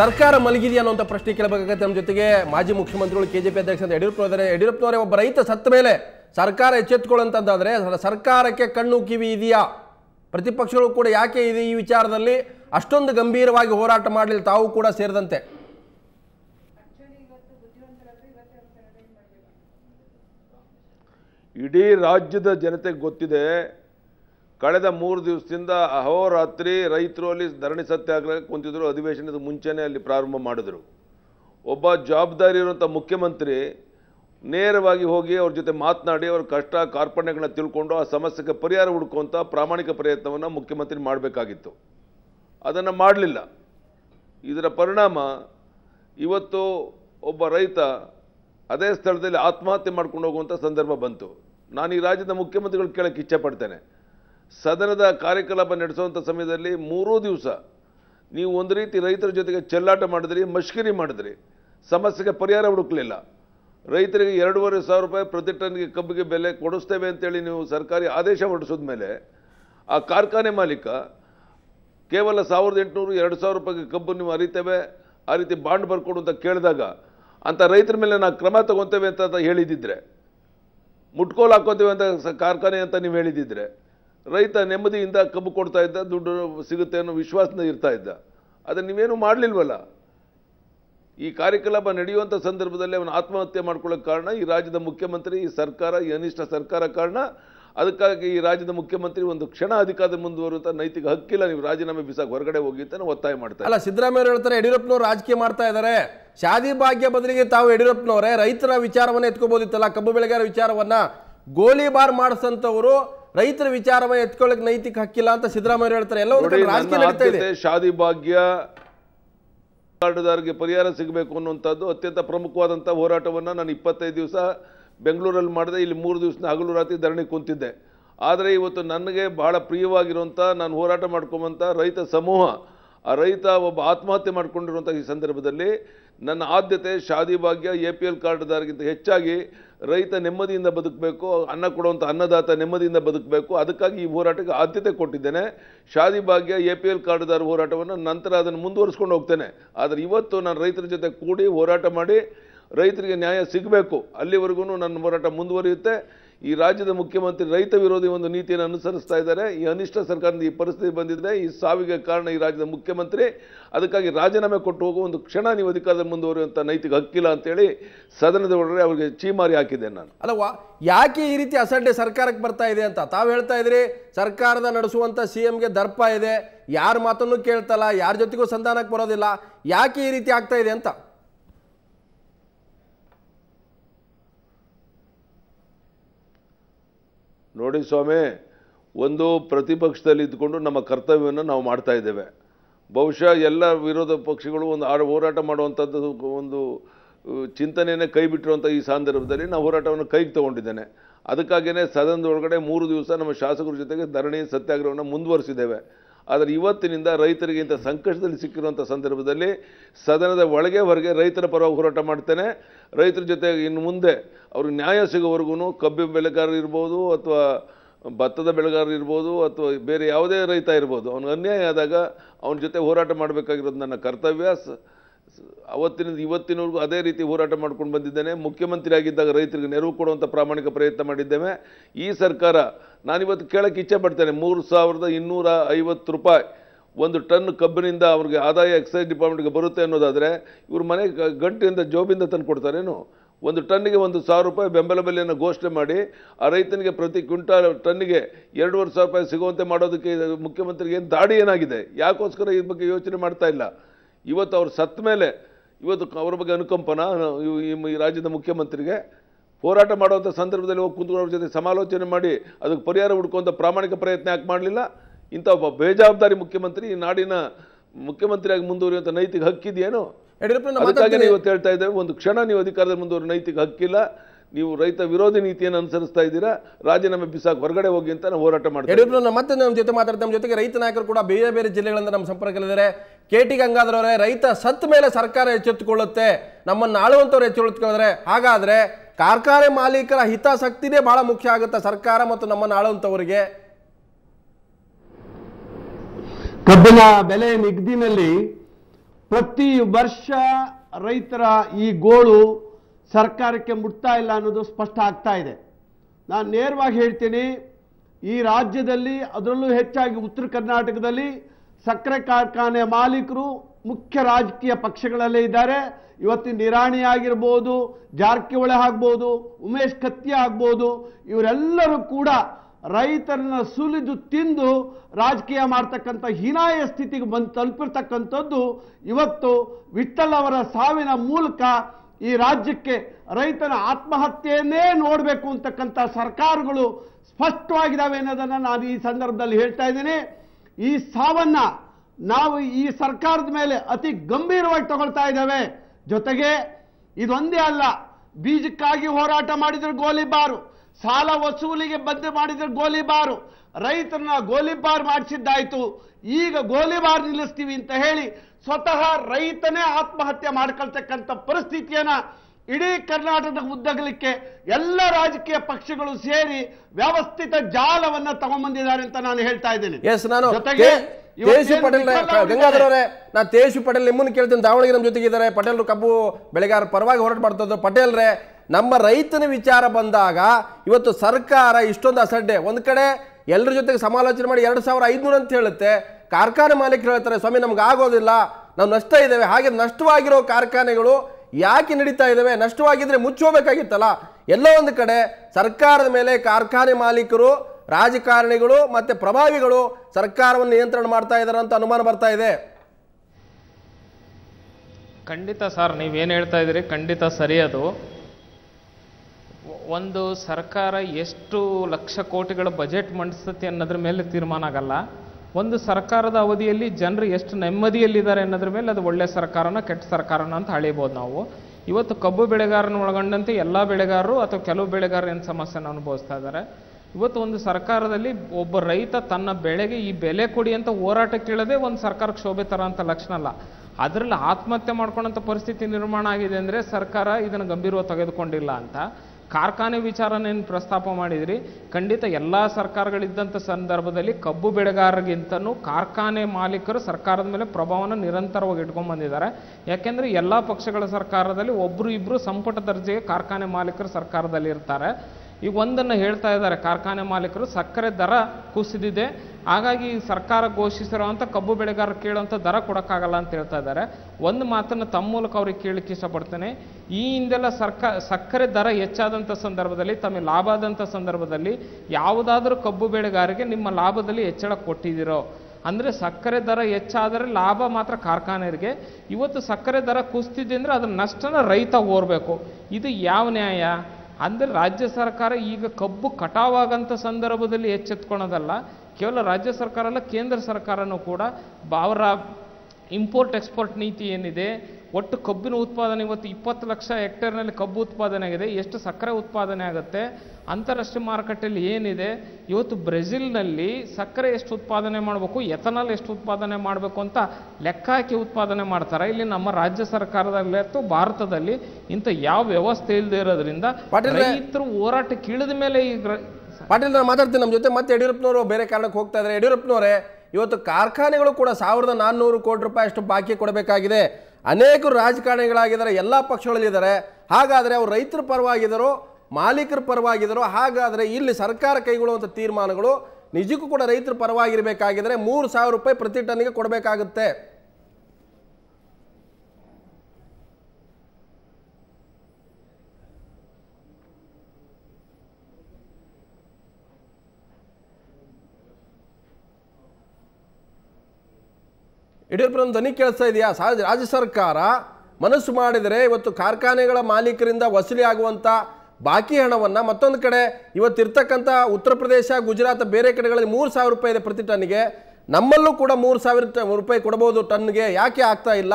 ಸರ್ಕಾರ ಮಲಗಿದೆಯಾ ಅನ್ನೋಂಥ ಪ್ರಶ್ನೆ ಕೇಳಬೇಕಾಗತ್ತೆ ನಮ್ಮ ಜೊತೆಗೆ ಮಾಜಿ ಮುಖ್ಯಮಂತ್ರಿಗಳು ಕೆಜೆಪಿ ಅಧ್ಯಕ್ಷ ಯಡಿಯೂರಪ್ಪನವರೇ ಯಡಿಯೂರಪ್ಪನವರೇ ಒಬ್ಬ ರೈತ ಸತ್ತ ಮೇಲೆ ಸರ್ಕಾರ ಎಚ್ಚೆತ್ಕೊಳ್ಳೋಂಥದ್ದಾದರೆ ಸರ್ಕಾರಕ್ಕೆ ಕಣ್ಣು ಕಿವಿ ಇದೆಯಾ ಪ್ರತಿಪಕ್ಷಗಳು ಕೂಡ ಯಾಕೆ ಇದೆ ಈ ವಿಚಾರದಲ್ಲಿ ಅಷ್ಟೊಂದು ಗಂಭೀರವಾಗಿ ಹೋರಾಟ ಮಾಡಲಿ ತಾವು ಕೂಡ ಸೇರಿದಂತೆ ಇಡೀ ರಾಜ್ಯದ ಜನತೆಗೆ ಗೊತ್ತಿದೆ ಕಳೆದ ಮೂರು ದಿವಸದಿಂದ ಅಹೋರಾತ್ರಿ ರೈತರು ಅಲ್ಲಿ ಧರಣಿ ಸತ್ಯಾಗ್ರಹ ಕುಂತಿದ್ರು ಅಧಿವೇಶನದ ಮುಂಚೆನೇ ಅಲ್ಲಿ ಪ್ರಾರಂಭ ಮಾಡಿದರು ಒಬ್ಬ ಜವಾಬ್ದಾರಿ ಇರುವಂಥ ಮುಖ್ಯಮಂತ್ರಿ ನೇರವಾಗಿ ಹೋಗಿ ಅವ್ರ ಜೊತೆ ಮಾತನಾಡಿ ಅವ್ರ ಕಷ್ಟ ಕಾರ್ಪಣ್ಯಗಳನ್ನ ತಿಳ್ಕೊಂಡು ಆ ಸಮಸ್ಯೆಗೆ ಪರಿಹಾರ ಹುಡುಕುವಂಥ ಪ್ರಾಮಾಣಿಕ ಪ್ರಯತ್ನವನ್ನು ಮುಖ್ಯಮಂತ್ರಿ ಮಾಡಬೇಕಾಗಿತ್ತು ಅದನ್ನು ಮಾಡಲಿಲ್ಲ ಇದರ ಪರಿಣಾಮ ಇವತ್ತು ಒಬ್ಬ ರೈತ ಅದೇ ಸ್ಥಳದಲ್ಲಿ ಆತ್ಮಹತ್ಯೆ ಮಾಡ್ಕೊಂಡು ಹೋಗುವಂಥ ಸಂದರ್ಭ ಬಂತು ನಾನು ಈ ರಾಜ್ಯದ ಮುಖ್ಯಮಂತ್ರಿಗಳು ಕೇಳೋಕ್ಕೆ ಇಚ್ಛೆ ಪಡ್ತೇನೆ ಸದನದ ಕಾರ್ಯಕಲಾಪ ನಡೆಸುವಂಥ ಸಮಯದಲ್ಲಿ ಮೂರೂ ದಿವಸ ನೀವು ಒಂದು ರೀತಿ ರೈತರ ಜೊತೆಗೆ ಚೆಲ್ಲಾಟ ಮಾಡಿದ್ರಿ ಮಷ್ಕಿರಿ ಮಾಡಿದ್ರಿ ಸಮಸ್ಯೆಗೆ ಪರಿಹಾರ ಹುಡುಕಲಿಲ್ಲ ರೈತರಿಗೆ ಎರಡೂವರೆ ಸಾವಿರ ರೂಪಾಯಿ ಪ್ರತಿ ಟನ್ಗೆ ಕಬ್ಬಿಗೆ ಬೆಲೆ ಕೊಡಿಸ್ತೇವೆ ಅಂತೇಳಿ ನೀವು ಸರ್ಕಾರಿ ಆದೇಶ ಹೊರಡಿಸಿದ ಮೇಲೆ ಆ ಕಾರ್ಖಾನೆ ಮಾಲೀಕ ಕೇವಲ ಸಾವಿರದ ಎಂಟುನೂರು ಎರಡು ಸಾವಿರ ರೂಪಾಯಿಗೆ ಕಬ್ಬು ನೀವು ಅರಿತೇವೆ ಆ ರೀತಿ ಬಾಂಡ್ ಬರ್ಕೊಡು ಅಂತ ಕೇಳಿದಾಗ ಅಂತ ರೈತರ ಮೇಲೆ ನಾವು ಕ್ರಮ ತಗೊತೇವೆ ಅಂತ ಹೇಳಿದ್ದಿದ್ರೆ ಮುಟ್ಕೋಲು ಹಾಕೋತೇವೆ ಅಂತ ಕಾರ್ಖಾನೆ ಅಂತ ನೀವು ಹೇಳಿದ್ದಿದ್ರೆ ರೈತ ನೆಮ್ಮದಿಯಿಂದ ಕಬ್ಬು ಕೊಡ್ತಾ ಇದ್ದ ದುಡ್ಡು ಸಿಗುತ್ತೆ ಅನ್ನೋ ವಿಶ್ವಾಸದಿಂದ ಇರ್ತಾ ಇದ್ದ ಅದನ್ನು ನೀವೇನು ಮಾಡಲಿಲ್ವಲ್ಲ ಈ ಕಾರ್ಯಕಲಾಪ ನಡೆಯುವಂಥ ಸಂದರ್ಭದಲ್ಲಿ ಅವನು ಆತ್ಮಹತ್ಯೆ ಮಾಡ್ಕೊಳ್ಳೋಕೆ ಕಾರಣ ಈ ರಾಜ್ಯದ ಮುಖ್ಯಮಂತ್ರಿ ಈ ಸರ್ಕಾರ ಈ ಅನಿಷ್ಟ ಸರ್ಕಾರ ಕಾರಣ ಅದಕ್ಕಾಗಿ ಈ ರಾಜ್ಯದ ಮುಖ್ಯಮಂತ್ರಿ ಒಂದು ಕ್ಷಣ ಅಧಿಕಾರದ ಮುಂದುವರುವಂತ ನೈತಿಕ ಹಕ್ಕಿಲ್ಲ ನೀವು ರಾಜೀನಾಮೆ ಬಿಸಾಕ ಹೊರಗಡೆ ಹೋಗಿ ಅಂತ ಒತ್ತಾಯ ಮಾಡ್ತಾರೆ ಅಲ್ಲ ಸಿದ್ದರಾಮಯ್ಯ ಹೇಳ್ತಾರೆ ಯಡಿಯೂರಪ್ಪನವ್ರು ರಾಜಕೀಯ ಮಾಡ್ತಾ ಇದ್ದಾರೆ ಶಾದಿ ಭಾಗ್ಯ ಬದಲಿಗೆ ತಾವು ಯಡಿಯೂರಪ್ಪನವರೇ ರೈತರ ವಿಚಾರವನ್ನ ಎತ್ಕೋಬೋದಿತ್ತಲ್ಲ ಕಬ್ಬು ಬೆಳೆಗಾರ ವಿಚಾರವನ್ನು ಗೋಲಿಬಾರ್ ಮಾಡಿಸಂತವರು ರೈತರ ವಿಚಾರವಾಗಿ ಎತ್ಕೊಳ್ಳಕ್ ನೈತಿಕ ಹಕ್ಕಿಲ್ಲ ಅಂತ ಸಿದ್ದರಾಮಯ್ಯ ಹೇಳ್ತಾರೆ ಎಲ್ಲ ಶಾದಿ ಭಾಗ್ಯ ಕಾರ್ಡ್ದಾರರಿಗೆ ಪರಿಹಾರ ಸಿಗಬೇಕು ಅನ್ನುವಂಥದ್ದು ಅತ್ಯಂತ ಪ್ರಮುಖವಾದಂಥ ಹೋರಾಟವನ್ನು ನಾನು ಇಪ್ಪತ್ತೈದು ದಿವಸ ಬೆಂಗಳೂರಲ್ಲಿ ಮಾಡಿದೆ ಇಲ್ಲಿ ಮೂರು ದಿವಸ ಹಗಲು ರಾತ್ರಿ ಧರಣಿ ಕುಂತಿದ್ದೆ ಆದರೆ ಇವತ್ತು ನನಗೆ ಬಹಳ ಪ್ರಿಯವಾಗಿರುವಂಥ ನಾನು ಹೋರಾಟ ಮಾಡ್ಕೊಂಬಂಥ ರೈತ ಸಮೂಹ ಆ ರೈತ ಒಬ್ಬ ಆತ್ಮಹತ್ಯೆ ಮಾಡಿಕೊಂಡಿರುವಂಥ ಈ ಸಂದರ್ಭದಲ್ಲಿ ನನ್ನ ಆದ್ಯತೆ ಶಾದಿ ಭಾಗ್ಯ ಎ ಪಿ ಎಲ್ ಕಾರ್ಡ್ದಾರಿಗಿಂತ ಹೆಚ್ಚಾಗಿ ರೈತ ನೆಮ್ಮದಿಯಿಂದ ಬದುಕಬೇಕು ಅನ್ನ ಕೊಡುವಂಥ ಅನ್ನದಾತ ನೆಮ್ಮದಿಯಿಂದ ಬದುಕಬೇಕು ಅದಕ್ಕಾಗಿ ಈ ಹೋರಾಟಕ್ಕೆ ಆದ್ಯತೆ ಕೊಟ್ಟಿದ್ದೇನೆ ಶಾದಿ ಭಾಗ್ಯ ಎ ಪಿ ಎಲ್ ಕಾರ್ಡ್ದಾರ ಹೋರಾಟವನ್ನು ನಂತರ ಅದನ್ನು ಮುಂದುವರಿಸ್ಕೊಂಡು ಹೋಗ್ತೇನೆ ಆದರೆ ಇವತ್ತು ನಾನು ರೈತರ ಜೊತೆ ಕೂಡಿ ಹೋರಾಟ ಮಾಡಿ ರೈತರಿಗೆ ನ್ಯಾಯ ಸಿಗಬೇಕು ಅಲ್ಲಿವರೆಗೂ ನನ್ನ ಹೋರಾಟ ಮುಂದುವರಿಯುತ್ತೆ ಈ ರಾಜ್ಯದ ಮುಖ್ಯಮಂತ್ರಿ ರೈತ ವಿರೋಧಿ ಒಂದು ನೀತಿಯನ್ನು ಅನುಸರಿಸ್ತಾ ಇದ್ದಾರೆ ಈ ಅನಿಷ್ಟ ಸರ್ಕಾರದಿಂದ ಈ ಪರಿಸ್ಥಿತಿ ಬಂದಿದೆ ಈ ಸಾವಿಗೆ ಕಾರಣ ಈ ರಾಜ್ಯದ ಮುಖ್ಯಮಂತ್ರಿ ಅದಕ್ಕಾಗಿ ರಾಜೀನಾಮೆ ಕೊಟ್ಟು ಹೋಗುವ ಒಂದು ಕ್ಷಣ ನೀವು ಅಧಿಕಾರದ ಮುಂದುವರಿಯುವಂಥ ನೈತಿಕ ಹಕ್ಕಿಲ್ಲ ಅಂತೇಳಿ ಸದನದ ಒಳಗಡೆ ಅವರಿಗೆ ಚೀಮಾರಿ ಹಾಕಿದೆ ನಾನು ಅಲ್ಲವಾ ಯಾಕೆ ಈ ರೀತಿ ಅಸಡ್ಡೆ ಸರ್ಕಾರಕ್ಕೆ ಬರ್ತಾ ಇದೆ ಅಂತ ತಾವು ಹೇಳ್ತಾ ಇದ್ರಿ ಸರ್ಕಾರದ ನಡೆಸುವಂಥ ಸಿ ಎಂಗೆ ದರ್ಪ ಇದೆ ಯಾರ ಮಾತನ್ನು ಕೇಳ್ತಲ್ಲ ಯಾರ ಜೊತೆಗೂ ಸಂಧಾನಕ್ಕೆ ಬರೋದಿಲ್ಲ ಯಾಕೆ ಈ ರೀತಿ ಆಗ್ತಾ ಇದೆ ಅಂತ ನೋಡಿ ಸ್ವಾಮಿ ಒಂದು ಪ್ರತಿಪಕ್ಷದಲ್ಲಿ ಇದ್ದುಕೊಂಡು ನಮ್ಮ ಕರ್ತವ್ಯವನ್ನು ನಾವು ಮಾಡ್ತಾ ಇದ್ದೇವೆ ಬಹುಶಃ ಎಲ್ಲ ವಿರೋಧ ಪಕ್ಷಗಳು ಒಂದು ಆ ಹೋರಾಟ ಮಾಡುವಂಥದ್ದು ಒಂದು ಚಿಂತನೆಯೇ ಕೈ ಬಿಟ್ಟಿರುವಂಥ ಈ ಸಂದರ್ಭದಲ್ಲಿ ನಾವು ಹೋರಾಟವನ್ನು ಕೈಗೆ ತೊಗೊಂಡಿದ್ದೇನೆ ಅದಕ್ಕಾಗಿಯೇ ಸದನದೊಳಗಡೆ ಮೂರು ದಿವಸ ನಮ್ಮ ಶಾಸಕರ ಜೊತೆಗೆ ಧರಣಿ ಸತ್ಯಾಗ್ರಹವನ್ನು ಮುಂದುವರಿಸಿದ್ದೇವೆ ಆದರೆ ಇವತ್ತಿನಿಂದ ರೈತರಿಗೆ ಇಂಥ ಸಂಕಷ್ಟದಲ್ಲಿ ಸಿಕ್ಕಿರುವಂಥ ಸಂದರ್ಭದಲ್ಲಿ ಸದನದ ಒಳಗೆ ಹೊರಗೆ ರೈತರ ಪರವಾಗಿ ಹೋರಾಟ ಮಾಡ್ತೇನೆ ರೈತರ ಜೊತೆ ಇನ್ನು ಮುಂದೆ ಅವ್ರಿಗೆ ನ್ಯಾಯ ಸಿಗೋವರೆಗೂ ಕಬ್ಬಿನ ಬೆಳೆಗಾರರು ಇರ್ಬೋದು ಅಥವಾ ಭತ್ತದ ಬೆಳೆಗಾರ ಇರ್ಬೋದು ಅಥವಾ ಬೇರೆ ಯಾವುದೇ ರೈತ ಇರ್ಬೋದು ಅವ್ನಿಗೆ ಅನ್ಯಾಯ ಆದಾಗ ಅವನ ಜೊತೆ ಹೋರಾಟ ಮಾಡಬೇಕಾಗಿರೋದು ನನ್ನ ಕರ್ತವ್ಯ ಅವತ್ತಿನಿಂದ ಇವತ್ತಿನವರೆಗೂ ಅದೇ ರೀತಿ ಹೋರಾಟ ಮಾಡ್ಕೊಂಡು ಬಂದಿದ್ದೇನೆ ಮುಖ್ಯಮಂತ್ರಿ ಆಗಿದ್ದಾಗ ರೈತರಿಗೆ ನೆರವು ಕೊಡುವಂಥ ಪ್ರಾಮಾಣಿಕ ಪ್ರಯತ್ನ ಮಾಡಿದ್ದೇವೆ ಈ ಸರ್ಕಾರ ನಾನಿವತ್ತು ಕೇಳೋಕ್ಕೆ ಇಚ್ಛೆ ಪಡ್ತೇನೆ ಮೂರು ಸಾವಿರದ ಇನ್ನೂರ ಐವತ್ತು ರೂಪಾಯಿ ಒಂದು ಟನ್ ಕಬ್ಬಿನಿಂದ ಅವ್ರಿಗೆ ಆದಾಯ ಎಕ್ಸೈಸ್ ಡಿಪಾರ್ಟ್ಮೆಂಟ್ಗೆ ಬರುತ್ತೆ ಅನ್ನೋದಾದರೆ ಇವ್ರ ಮನೆ ಗಂಟೆಯಿಂದ ಜೋಬಿಂದ ತಂದು ಕೊಡ್ತಾರೇನು ಒಂದು ಟನ್ನಿಗೆ ಒಂದು ಸಾವಿರ ರೂಪಾಯಿ ಬೆಂಬಲ ಬೆಲೆಯನ್ನು ಘೋಷಣೆ ಮಾಡಿ ಆ ರೈತನಿಗೆ ಪ್ರತಿ ಕ್ವಿಂಟಾಲ್ ಟನ್ನಿಗೆ ಎರಡೂವರೆ ಸಾವಿರ ರೂಪಾಯಿ ಸಿಗುವಂತೆ ಮಾಡೋದಕ್ಕೆ ಮುಖ್ಯಮಂತ್ರಿಗೆ ಏನು ದಾಡಿ ಏನಾಗಿದೆ ಯಾಕೋಸ್ಕರ ಇದ್ರ ಬಗ್ಗೆ ಯೋಚನೆ ಮಾಡ್ತಾ ಇಲ್ಲ ಇವತ್ತು ಅವ್ರು ಸತ್ತ ಮೇಲೆ ಇವತ್ತು ಅವ್ರ ಬಗ್ಗೆ ಅನುಕಂಪನ ಈ ರಾಜ್ಯದ ಮುಖ್ಯಮಂತ್ರಿಗೆ ಹೋರಾಟ ಮಾಡುವಂಥ ಸಂದರ್ಭದಲ್ಲಿ ಹೋಗಿ ಕುಂತ್ಕೊಂಡವ್ರ ಜೊತೆ ಸಮಾಲೋಚನೆ ಮಾಡಿ ಅದಕ್ಕೆ ಪರಿಹಾರ ಹುಡುಕುವಂಥ ಪ್ರಾಮಾಣಿಕ ಪ್ರಯತ್ನ ಯಾಕೆ ಮಾಡಲಿಲ್ಲ ಇಂಥ ಒಬ್ಬ ಬೇಜವಾಬ್ದಾರಿ ಮುಖ್ಯಮಂತ್ರಿ ಈ ನಾಡಿನ ಮುಖ್ಯಮಂತ್ರಿಯಾಗಿ ಮುಂದುವರಿಯುವಂಥ ನೈತಿಕ ಹಕ್ಕಿದೆಯೇನು ಯಡಿಯೂರಪ್ಪ ಇವತ್ತು ಹೇಳ್ತಾ ಇದ್ದೇವೆ ಒಂದು ಕ್ಷಣ ನೀವು ಅಧಿಕಾರದ ಮುಂದುವರಿ ನೈತಿಕ ಹಕ್ಕಿಲ್ಲ ನೀವು ರೈತ ವಿರೋಧಿ ನೀತಿಯನ್ನು ಅನುಸರಿಸ್ತಾ ಇದ್ದೀರಾ ರಾಜೀನಾಮೆ ಬಿಸಾಕ್ ಹೊರಗಡೆ ಹೋಗಿ ಅಂತ ನಾವು ಹೋರಾಟ ಮಾಡ್ತೀವಿ ಮತ್ತೆ ನಮ್ಮ ಜೊತೆ ಮಾತಾಡ್ತಾ ನಮ್ಮ ಜೊತೆಗೆ ರೈತ ನಾಯಕರು ಕೂಡ ಬೇರೆ ಬೇರೆ ಜಿಲ್ಲೆಗಳಿಂದ ನಮ್ಮ ಸಂಪರ್ಕದಲ್ಲಿದ್ದಾರೆ ಕೆ ಟಿ ರೈತ ಸತ್ ಮೇಲೆ ಸರ್ಕಾರ ಎಚ್ಚೆತ್ತುಕೊಳ್ಳುತ್ತೆ ನಮ್ಮನ್ನು ಆಳುವಂಥವ್ರು ಎಚ್ಚೆತ್ತುಕೊಳ್ಳುತ್ತೆ ಹಾಗಾದರೆ ಕಾರ್ಖಾನೆ ಮಾಲೀಕರ ಹಿತಾಸಕ್ತಿನೇ ಬಹಳ ಮುಖ್ಯ ಆಗುತ್ತೆ ಸರ್ಕಾರ ಮತ್ತು ನಮ್ಮ ನಾಳಂತವರಿಗೆ ಕಬ್ಬಿನ ಬೆಲೆ ನಿಗದಿನಲ್ಲಿ ಪ್ರತಿ ವರ್ಷ ರೈತರ ಈ ಗೋಳು ಸರ್ಕಾರಕ್ಕೆ ಮುಟ್ತಾ ಇಲ್ಲ ಅನ್ನೋದು ಸ್ಪಷ್ಟ ಆಗ್ತಾ ಇದೆ ನಾನು ನೇರವಾಗಿ ಹೇಳ್ತೀನಿ ಈ ರಾಜ್ಯದಲ್ಲಿ ಅದರಲ್ಲೂ ಹೆಚ್ಚಾಗಿ ಉತ್ತರ ಕರ್ನಾಟಕದಲ್ಲಿ ಸಕ್ಕರೆ ಕಾರ್ಖಾನೆ ಮಾಲೀಕರು ಮುಖ್ಯ ರಾಜಕೀಯ ಪಕ್ಷಗಳಲ್ಲೇ ಇದ್ದಾರೆ ಇವತ್ತಿನ ನಿರಾಣಿ ಆಗಿರ್ಬೋದು ಜಾರಕಿಹೊಳೆ ಆಗ್ಬೋದು ಉಮೇಶ್ ಕತ್ತಿ ಆಗ್ಬೋದು ಇವರೆಲ್ಲರೂ ಕೂಡ ರೈತರನ್ನ ಸುಲಿದು ತಿಂದು ರಾಜಕೀಯ ಮಾಡ್ತಕ್ಕಂಥ ಹೀನಾಯ ಸ್ಥಿತಿಗೆ ಬಂದು ತಲುಪಿರ್ತಕ್ಕಂಥದ್ದು ಇವತ್ತು ವಿಠ್ಠಲ್ ಅವರ ಸಾವಿನ ಮೂಲಕ ಈ ರಾಜ್ಯಕ್ಕೆ ರೈತನ ಆತ್ಮಹತ್ಯೆಯನ್ನೇ ನೋಡಬೇಕು ಅಂತಕ್ಕಂಥ ಸರ್ಕಾರಗಳು ಸ್ಪಷ್ಟವಾಗಿದ್ದಾವೆ ಅನ್ನೋದನ್ನು ನಾನು ಈ ಸಂದರ್ಭದಲ್ಲಿ ಹೇಳ್ತಾ ಇದ್ದೀನಿ ಈ ಸಾವನ್ನ ನಾವು ಈ ಸರ್ಕಾರದ ಮೇಲೆ ಅತಿ ಗಂಭೀರವಾಗಿ ತಗೊಳ್ತಾ ಇದ್ದೇವೆ ಜೊತೆಗೆ ಇದೊಂದೇ ಅಲ್ಲ ಬೀಜಕ್ಕಾಗಿ ಹೋರಾಟ ಮಾಡಿದ್ರೆ ಗೋಲಿಬಾರು ಸಾಲ ವಸೂಲಿಗೆ ಬಂದ್ ಮಾಡಿದ್ರೆ ಗೋಲಿಬಾರು ರೈತರನ್ನ ಗೋಲಿಬಾರ್ ಮಾಡಿಸಿದ್ದಾಯ್ತು ಈಗ ಗೋಲಿಬಾರ್ ನಿಲ್ಲಿಸ್ತೀವಿ ಅಂತ ಹೇಳಿ ಸ್ವತಃ ರೈತನೇ ಆತ್ಮಹತ್ಯೆ ಮಾಡ್ಕೊಳ್ತಕ್ಕಂಥ ಪರಿಸ್ಥಿತಿಯನ್ನ ಇಡೀ ಕರ್ನಾಟಕದ ಉದ್ದಗಲಿಕ್ಕೆ ಎಲ್ಲ ರಾಜಕೀಯ ಪಕ್ಷಗಳು ಸೇರಿ ವ್ಯವಸ್ಥಿತ ಜಾಲವನ್ನ ತಗೊಂಡ್ಬಂದಿದ್ದಾರೆ ಅಂತ ನಾನು ಹೇಳ್ತಾ ಇದ್ದೇನೆ ಜೊತೆಗೆ ತೇಜು ಪಟೇಲ್ ಗಂಗಾಧರ್ ಅವರೇ ನಾ ತೇಜು ಪಟೇಲ್ ನಿಮ್ಮನ್ನು ಕೇಳ್ತೀನಿ ದಾವಣಗೆರೆ ನಮ್ಮ ಇದ್ದಾರೆ ಪಟೇಲ್ರು ಕಬ್ಬು ಬೆಳೆಗಾರ ಪರವಾಗಿ ಹೋರಾಟ ಮಾಡ್ತಾ ಪಟೇಲ್ರೇ ನಮ್ಮ ರೈತನ ವಿಚಾರ ಬಂದಾಗ ಇವತ್ತು ಸರ್ಕಾರ ಇಷ್ಟೊಂದು ಅಸಡ್ಡೆ ಒಂದು ಕಡೆ ಎಲ್ಲರ ಜೊತೆಗೆ ಸಮಾಲೋಚನೆ ಮಾಡಿ ಎರಡು ಸಾವಿರ ಐದುನೂರು ಅಂತ ಹೇಳುತ್ತೆ ಕಾರ್ಖಾನೆ ಮಾಲೀಕರು ಹೇಳ್ತಾರೆ ಸ್ವಾಮಿ ನಮ್ಗೆ ಆಗೋದಿಲ್ಲ ನಾವು ನಷ್ಟ ಇದ್ದೇವೆ ಹಾಗೆ ನಷ್ಟವಾಗಿರೋ ಕಾರ್ಖಾನೆಗಳು ಯಾಕೆ ನಡೀತಾ ಇದ್ದಾವೆ ನಷ್ಟವಾಗಿದ್ರೆ ಮುಚ್ಚೋಬೇಕಾಗಿತ್ತಲ್ಲ ಎಲ್ಲೋ ಒಂದು ಕಡೆ ಸರ್ಕಾರದ ಮೇಲೆ ಕಾರ್ಖಾನೆ ಮಾಲೀಕರು ರಾಜಕಾರಣಿಗಳು ಮತ್ತು ಪ್ರಭಾವಿಗಳು ಸರ್ಕಾರವನ್ನು ನಿಯಂತ್ರಣ ಮಾಡ್ತಾ ಇದ್ದಾರೆ ಅಂತ ಅನುಮಾನ ಬರ್ತಾ ಇದೆ ಖಂಡಿತ ಸರ್ ನೀವೇನು ಹೇಳ್ತಾ ಇದ್ದೀರಿ ಖಂಡಿತ ಸರಿ ಅದು ಒಂದು ಸರ್ಕಾರ ಎಷ್ಟು ಲಕ್ಷ ಕೋಟಿಗಳ ಬಜೆಟ್ ಮಂಡಿಸುತ್ತೆ ಅನ್ನೋದ್ರ ಮೇಲೆ ತೀರ್ಮಾನ ಆಗಲ್ಲ ಒಂದು ಸರ್ಕಾರದ ಅವಧಿಯಲ್ಲಿ ಜನರು ಎಷ್ಟು ನೆಮ್ಮದಿಯಲ್ಲಿದ್ದಾರೆ ಅನ್ನೋದ್ರ ಮೇಲೆ ಅದು ಒಳ್ಳೆ ಸರ್ಕಾರನ ಕೆಟ್ಟ ಸರ್ಕಾರನ ಅಂತ ಅಳಿಬೋದು ನಾವು ಇವತ್ತು ಕಬ್ಬು ಬೆಳೆಗಾರನ ಒಳಗೊಂಡಂತೆ ಎಲ್ಲ ಬೆಳೆಗಾರರು ಅಥವಾ ಕೆಲವು ಬೆಳೆಗಾರರು ಏನು ಸಮಸ್ಯೆನ ಅನುಭವಿಸ್ತಾ ಇದ್ದಾರೆ ಇವತ್ತು ಒಂದು ಸರ್ಕಾರದಲ್ಲಿ ಒಬ್ಬ ರೈತ ತನ್ನ ಬೆಳೆಗೆ ಈ ಬೆಲೆ ಕೊಡಿ ಅಂತ ಹೋರಾಟ ಕೇಳದೆ ಒಂದು ಸರ್ಕಾರಕ್ಕೆ ಶೋಭೆ ತರ ಅಂತ ಲಕ್ಷಣ ಅಲ್ಲ ಅದರಲ್ಲಿ ಆತ್ಮಹತ್ಯೆ ಮಾಡ್ಕೊಂಡಂಥ ಪರಿಸ್ಥಿತಿ ನಿರ್ಮಾಣ ಆಗಿದೆ ಅಂದರೆ ಸರ್ಕಾರ ಇದನ್ನು ಗಂಭೀರವಾಗಿ ತೆಗೆದುಕೊಂಡಿಲ್ಲ ಅಂತ ಕಾರ್ಖಾನೆ ವಿಚಾರನೇನು ಪ್ರಸ್ತಾಪ ಮಾಡಿದಿರಿ ಖಂಡಿತ ಎಲ್ಲ ಸರ್ಕಾರಗಳಿದ್ದಂಥ ಸಂದರ್ಭದಲ್ಲಿ ಕಬ್ಬು ಬೆಳೆಗಾರರಿಗಿಂತನೂ ಕಾರ್ಖಾನೆ ಮಾಲೀಕರು ಸರ್ಕಾರದ ಮೇಲೆ ಪ್ರಭಾವನ ನಿರಂತರವಾಗಿ ಇಟ್ಕೊಂಡು ಬಂದಿದ್ದಾರೆ ಯಾಕೆಂದರೆ ಎಲ್ಲ ಪಕ್ಷಗಳ ಸರ್ಕಾರದಲ್ಲಿ ಒಬ್ಬರು ಇಬ್ಬರು ಸಂಪುಟ ದರ್ಜೆಗೆ ಕಾರ್ಖಾನೆ ಮಾಲೀಕರು ಸರ್ಕಾರದಲ್ಲಿ ಇರ್ತಾರೆ ಈಗ ಒಂದನ್ನು ಹೇಳ್ತಾ ಇದ್ದಾರೆ ಕಾರ್ಖಾನೆ ಮಾಲೀಕರು ಸಕ್ಕರೆ ದರ ಕುಸಿದಿದೆ ಹಾಗಾಗಿ ಸರ್ಕಾರ ಘೋಷಿಸಿರುವಂಥ ಕಬ್ಬು ಬೆಳೆಗಾರರು ಕೇಳುವಂಥ ದರ ಕೊಡೋಕ್ಕಾಗಲ್ಲ ಅಂತ ಹೇಳ್ತಾ ಇದ್ದಾರೆ ಒಂದು ಮಾತನ್ನು ತಮ್ಮ ಮೂಲಕ ಅವ್ರಿಗೆ ಕೇಳಲಿಕ್ಕೆ ಇಷ್ಟಪಡ್ತೇನೆ ಈ ಹಿಂದೆಲ್ಲ ಸರ್ಕಾರ ಸಕ್ಕರೆ ದರ ಹೆಚ್ಚಾದಂಥ ಸಂದರ್ಭದಲ್ಲಿ ತಮಗೆ ಲಾಭ ಆದಂಥ ಸಂದರ್ಭದಲ್ಲಿ ಯಾವುದಾದ್ರೂ ಕಬ್ಬು ಬೆಳೆಗಾರರಿಗೆ ನಿಮ್ಮ ಲಾಭದಲ್ಲಿ ಹೆಚ್ಚಳ ಕೊಟ್ಟಿದ್ದೀರೋ ಅಂದರೆ ಸಕ್ಕರೆ ದರ ಹೆಚ್ಚಾದರೆ ಲಾಭ ಮಾತ್ರ ಕಾರ್ಖಾನೆಯರಿಗೆ ಇವತ್ತು ಸಕ್ಕರೆ ದರ ಕುಸ್ತಿದೆ ಅಂದರೆ ಅದರ ನಷ್ಟನ ರೈತ ಓರ್ಬೇಕು ಇದು ಯಾವ ನ್ಯಾಯ ಅಂದರೆ ರಾಜ್ಯ ಸರ್ಕಾರ ಈಗ ಕಬ್ಬು ಕಟಾವಾಗಂಥ ಸಂದರ್ಭದಲ್ಲಿ ಎಚ್ಚೆತ್ಕೊಳ್ಳೋದಲ್ಲ ಕೇವಲ ರಾಜ್ಯ ಸರ್ಕಾರ ಅಲ್ಲ ಕೇಂದ್ರ ಸರ್ಕಾರನೂ ಕೂಡ ಅವರ ಇಂಪೋರ್ಟ್ ಎಕ್ಸ್ಪೋರ್ಟ್ ನೀತಿ ಏನಿದೆ ಒಟ್ಟು ಕಬ್ಬಿನ ಉತ್ಪಾದನೆ ಇವತ್ತು ಇಪ್ಪತ್ತು ಲಕ್ಷ ಹೆಕ್ಟೇರ್ನಲ್ಲಿ ಕಬ್ಬು ಉತ್ಪಾದನೆ ಆಗಿದೆ ಎಷ್ಟು ಸಕ್ಕರೆ ಉತ್ಪಾದನೆ ಆಗುತ್ತೆ ಅಂತಾರಾಷ್ಟ್ರೀಯ ಮಾರುಕಟ್ಟೆಯಲ್ಲಿ ಏನಿದೆ ಇವತ್ತು ಬ್ರೆಜಿಲ್ನಲ್ಲಿ ಸಕ್ಕರೆ ಎಷ್ಟು ಉತ್ಪಾದನೆ ಮಾಡಬೇಕು ಎಥನಾಲ್ ಎಷ್ಟು ಉತ್ಪಾದನೆ ಮಾಡಬೇಕು ಅಂತ ಲೆಕ್ಕ ಹಾಕಿ ಉತ್ಪಾದನೆ ಮಾಡ್ತಾರೆ ಇಲ್ಲಿ ನಮ್ಮ ರಾಜ್ಯ ಸರ್ಕಾರದಲ್ಲಿ ಅಥವಾ ಭಾರತದಲ್ಲಿ ಇಂಥ ಯಾವ ವ್ಯವಸ್ಥೆ ಇಲ್ಲದೆ ಇರೋದ್ರಿಂದ ರೈತರು ಹೋರಾಟಕ್ಕೆ ಇಳಿದ ಮೇಲೆ ಈಗ ಪಾಟೀಲ್ ಮಾತಾಡ್ತೀನಿ ನಮ್ಮ ಜೊತೆ ಮತ್ತೆ ಯಡಿಯೂರಪ್ಪನವರು ಬೇರೆ ಕಾರಣಕ್ಕೆ ಹೋಗ್ತಾ ಇದ್ದಾರೆ ಯಡಿಯೂರಪ್ಪನವರೇ ಇವತ್ತು ಕಾರ್ಖಾನೆಗಳು ಕೂಡ ಸಾವಿರದ ನಾನ್ನೂರು ಕೋಟಿ ರೂಪಾಯಿ ಅಷ್ಟು ಬಾಕಿ ಕೊಡಬೇಕಾಗಿದೆ ಅನೇಕರು ರಾಜಕಾರಣಿಗಳಾಗಿದ್ದಾರೆ ಎಲ್ಲ ಪಕ್ಷಗಳಲ್ಲಿದ್ದಾರೆ ಹಾಗಾದರೆ ಅವರು ರೈತರ ಪರವಾಗಿದ್ದರು ಮಾಲೀಕರ ಪರವಾಗಿದ್ದರು ಹಾಗಾದರೆ ಇಲ್ಲಿ ಸರ್ಕಾರ ಕೈಗೊಳ್ಳುವಂಥ ತೀರ್ಮಾನಗಳು ನಿಜಕ್ಕೂ ಕೂಡ ರೈತರ ಪರವಾಗಿರಬೇಕಾಗಿದ್ದರೆ ಮೂರು ಸಾವಿರ ರೂಪಾಯಿ ಪ್ರತಿ ಟನ್ನಿಗೆ ಕೊಡಬೇಕಾಗುತ್ತೆ ಯಡಿಯೂರಪ್ಪನ ಧ್ವನಿ ಕೇಳಿಸ್ತಾ ಇದೆಯಾ ಸಾ ರಾಜ್ಯ ಸರ್ಕಾರ ಮನಸ್ಸು ಮಾಡಿದರೆ ಇವತ್ತು ಕಾರ್ಖಾನೆಗಳ ಮಾಲೀಕರಿಂದ ವಸೂಲಿ ಆಗುವಂಥ ಬಾಕಿ ಹಣವನ್ನು ಮತ್ತೊಂದು ಕಡೆ ಇವತ್ತಿರ್ತಕ್ಕಂಥ ಉತ್ತರ ಪ್ರದೇಶ ಗುಜರಾತ್ ಬೇರೆ ಕಡೆಗಳಲ್ಲಿ ಮೂರು ಸಾವಿರ ರೂಪಾಯಿ ಇದೆ ಪ್ರತಿ ಟನ್ನಿಗೆ ನಮ್ಮಲ್ಲೂ ಕೂಡ ಮೂರು ಸಾವಿರ ರೂಪಾಯಿ ಕೊಡಬಹುದು ಟನ್ಗೆ ಯಾಕೆ ಆಗ್ತಾ ಇಲ್ಲ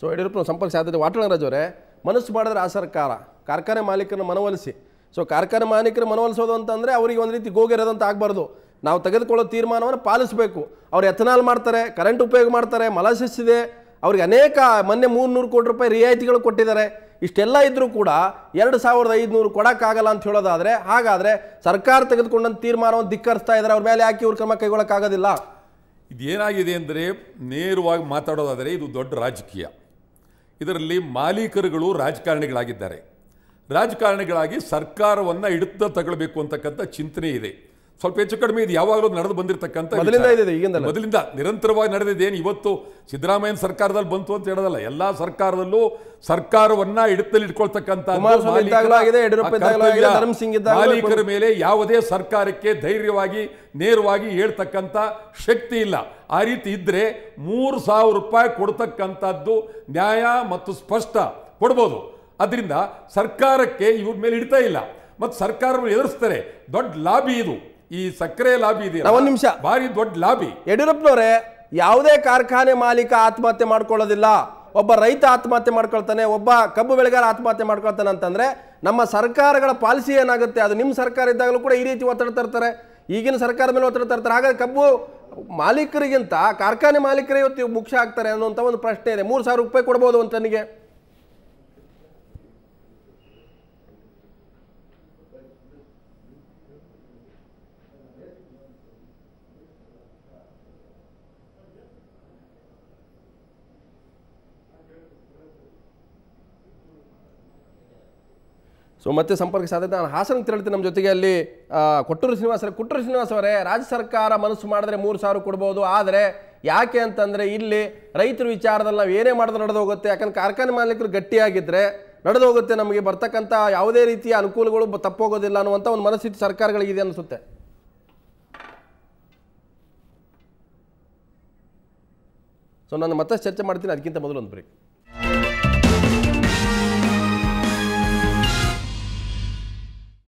ಸೊ ಯಡಿಯೂರಪ್ಪ ಸಂಪರ್ಕ ಸಾಧ್ಯತೆ ವಾಟಾಳರಾಜ್ ಅವರೇ ಮನಸ್ಸು ಮಾಡಿದ್ರೆ ಆ ಸರ್ಕಾರ ಕಾರ್ಖಾನೆ ಮಾಲೀಕರನ್ನು ಮನವೊಲಿಸಿ ಸೊ ಕಾರ್ಖಾನೆ ಮಾಲೀಕರ ಮನವೊಲಿಸೋದು ಅಂತಂದರೆ ಅವರಿಗೆ ಒಂದು ರೀತಿ ಗೋಗಿರೋದಂತ ಆಗಬಾರ್ದು ನಾವು ತೆಗೆದುಕೊಳ್ಳೋ ತೀರ್ಮಾನವನ್ನು ಪಾಲಿಸಬೇಕು ಅವ್ರು ಎಥನಾಲ್ ಮಾಡ್ತಾರೆ ಕರೆಂಟ್ ಉಪಯೋಗ ಮಾಡ್ತಾರೆ ಮಲಾಸಿಸ್ ಇದೆ ಅವ್ರಿಗೆ ಅನೇಕ ಮೊನ್ನೆ ಮೂರ್ನೂರು ಕೋಟಿ ರೂಪಾಯಿ ರಿಯಾಯಿತಿಗಳು ಕೊಟ್ಟಿದ್ದಾರೆ ಇಷ್ಟೆಲ್ಲ ಇದ್ದರೂ ಕೂಡ ಎರಡು ಸಾವಿರದ ಐದುನೂರು ಕೊಡೋಕ್ಕಾಗಲ್ಲ ಅಂತ ಹೇಳೋದಾದರೆ ಹಾಗಾದರೆ ಸರ್ಕಾರ ತೆಗೆದುಕೊಂಡಂಥ ತೀರ್ಮಾನವನ್ನು ಧಿಕ್ಕರಿಸ್ತಾ ಇದ್ದಾರೆ ಅವ್ರ ಮೇಲೆ ಯಾಕೆ ಇವ್ರ ಕ್ರಮ ಕೈಗೊಳ್ಳೋಕ್ಕಾಗೋದಿಲ್ಲ ಇದೇನಾಗಿದೆ ಅಂದರೆ ನೇರವಾಗಿ ಮಾತಾಡೋದಾದರೆ ಇದು ದೊಡ್ಡ ರಾಜಕೀಯ ಇದರಲ್ಲಿ ಮಾಲೀಕರುಗಳು ರಾಜಕಾರಣಿಗಳಾಗಿದ್ದಾರೆ ರಾಜಕಾರಣಿಗಳಾಗಿ ಸರ್ಕಾರವನ್ನು ಹಿಡಿತ ತಗೊಳ್ಬೇಕು ಅಂತಕ್ಕಂಥ ಚಿಂತನೆ ಇದೆ ಸ್ವಲ್ಪ ಹೆಚ್ಚು ಕಡಿಮೆ ಇದು ಯಾವಾಗಲೂ ನಡೆದು ಬಂದಿರತಕ್ಕಂಥ ಮೊದಲಿಂದ ನಿರಂತರವಾಗಿ ನಡೆದಿದ್ದೇನು ಇವತ್ತು ಸಿದ್ದರಾಮಯ್ಯ ಸರ್ಕಾರದಲ್ಲಿ ಬಂತು ಅಂತ ಹೇಳೋದಲ್ಲ ಎಲ್ಲಾ ಸರ್ಕಾರದಲ್ಲೂ ಸರ್ಕಾರವನ್ನ ಹಿಡಿತಲ್ಲಿ ಇಟ್ಕೊಳ್ತಕ್ಕಂಥ ಮಾಲೀಕರ ಮೇಲೆ ಯಾವುದೇ ಸರ್ಕಾರಕ್ಕೆ ಧೈರ್ಯವಾಗಿ ನೇರವಾಗಿ ಹೇಳ್ತಕ್ಕಂಥ ಶಕ್ತಿ ಇಲ್ಲ ಆ ರೀತಿ ಇದ್ರೆ ಮೂರು ಸಾವಿರ ರೂಪಾಯಿ ಕೊಡ್ತಕ್ಕಂಥದ್ದು ನ್ಯಾಯ ಮತ್ತು ಸ್ಪಷ್ಟ ಕೊಡ್ಬೋದು ಅದರಿಂದ ಸರ್ಕಾರಕ್ಕೆ ಇವ್ರ ಮೇಲೆ ಹಿಡಿತಾ ಇಲ್ಲ ಮತ್ತು ಸರ್ಕಾರವನ್ನು ಎದುರಿಸ್ತಾರೆ ದೊಡ್ಡ ಲಾಬಿ ಇದು ಈ ಸಕ್ಕರೆ ಲಾಬಿ ಇದೆ ಒಂದು ನಿಮಿಷ ಭಾರಿ ದೊಡ್ಡ ಲಾಬಿ ಯಡಿಯೂರಪ್ಪನವರೇ ಯಾವುದೇ ಕಾರ್ಖಾನೆ ಮಾಲೀಕ ಆತ್ಮಹತ್ಯೆ ಮಾಡ್ಕೊಳ್ಳೋದಿಲ್ಲ ಒಬ್ಬ ರೈತ ಆತ್ಮಹತ್ಯೆ ಮಾಡ್ಕೊಳ್ತಾನೆ ಒಬ್ಬ ಕಬ್ಬು ಬೆಳೆಗಾರ ಆತ್ಮಹತ್ಯೆ ಮಾಡ್ಕೊಳ್ತಾನೆ ಅಂತಂದ್ರೆ ನಮ್ಮ ಸರ್ಕಾರಗಳ ಪಾಲಿಸಿ ಏನಾಗುತ್ತೆ ಅದು ನಿಮ್ಮ ಸರ್ಕಾರ ಇದ್ದಾಗಲೂ ಕೂಡ ಈ ರೀತಿ ಒತ್ತಡ ತರ್ತಾರೆ ಈಗಿನ ಸರ್ಕಾರ ಮೇಲೆ ಒತ್ತಡ ತರ್ತಾರೆ ಹಾಗಾದ್ರೆ ಕಬ್ಬು ಮಾಲೀಕರಿಗಿಂತ ಕಾರ್ಖಾನೆ ಮಾಲೀಕರೇ ಇವತ್ತು ಮುಖ್ಯ ಆಗ್ತಾರೆ ಅನ್ನೋಂಥ ಒಂದು ಪ್ರಶ್ನೆ ಇದೆ ಮೂರು ಸಾವಿರ ರೂಪಾಯಿ ಕೊಡ್ಬೋದು ಅಂತ ನನಗೆ ಸೊ ಮತ್ತೆ ಸಂಪರ್ಕ ಸಾಧ್ಯತೆ ನಾನು ಹಾಸನಕ್ಕೆ ತಿಳ್ತೀನಿ ನಮ್ಮ ಜೊತೆಗೆ ಅಲ್ಲಿ ಕೊಟ್ಟೂರು ಶ್ರೀನಿವಾಸ ಕೊಟ್ಟೂರು ಶ್ರೀನಿವಾಸ ಅವರೇ ರಾಜ್ಯ ಸರ್ಕಾರ ಮನಸ್ಸು ಮಾಡಿದ್ರೆ ಮೂರು ಸಾವಿರ ಕೊಡ್ಬೋದು ಆದರೆ ಯಾಕೆ ಅಂತಂದರೆ ಇಲ್ಲಿ ರೈತರ ವಿಚಾರದಲ್ಲಿ ನಾವು ಏನೇ ಮಾಡಿದ್ರೆ ನಡೆದು ಹೋಗುತ್ತೆ ಯಾಕಂದ್ರೆ ಕಾರ್ಖಾನೆ ಮಾಲೀಕರು ಗಟ್ಟಿಯಾಗಿದ್ದರೆ ನಡೆದು ಹೋಗುತ್ತೆ ನಮಗೆ ಬರ್ತಕ್ಕಂಥ ಯಾವುದೇ ರೀತಿಯ ಅನುಕೂಲಗಳು ತಪ್ಪೋಗೋದಿಲ್ಲ ಅನ್ನುವಂಥ ಒಂದು ಮನಸ್ಥಿತಿ ಸರ್ಕಾರಗಳಿಗಿದೆ ಅನಿಸುತ್ತೆ ಸೊ ನಾನು ಮತ್ತಷ್ಟು ಚರ್ಚೆ ಮಾಡ್ತೀನಿ ಅದಕ್ಕಿಂತ ಮೊದಲು ಒಂದು ಬ್ರೇಕ್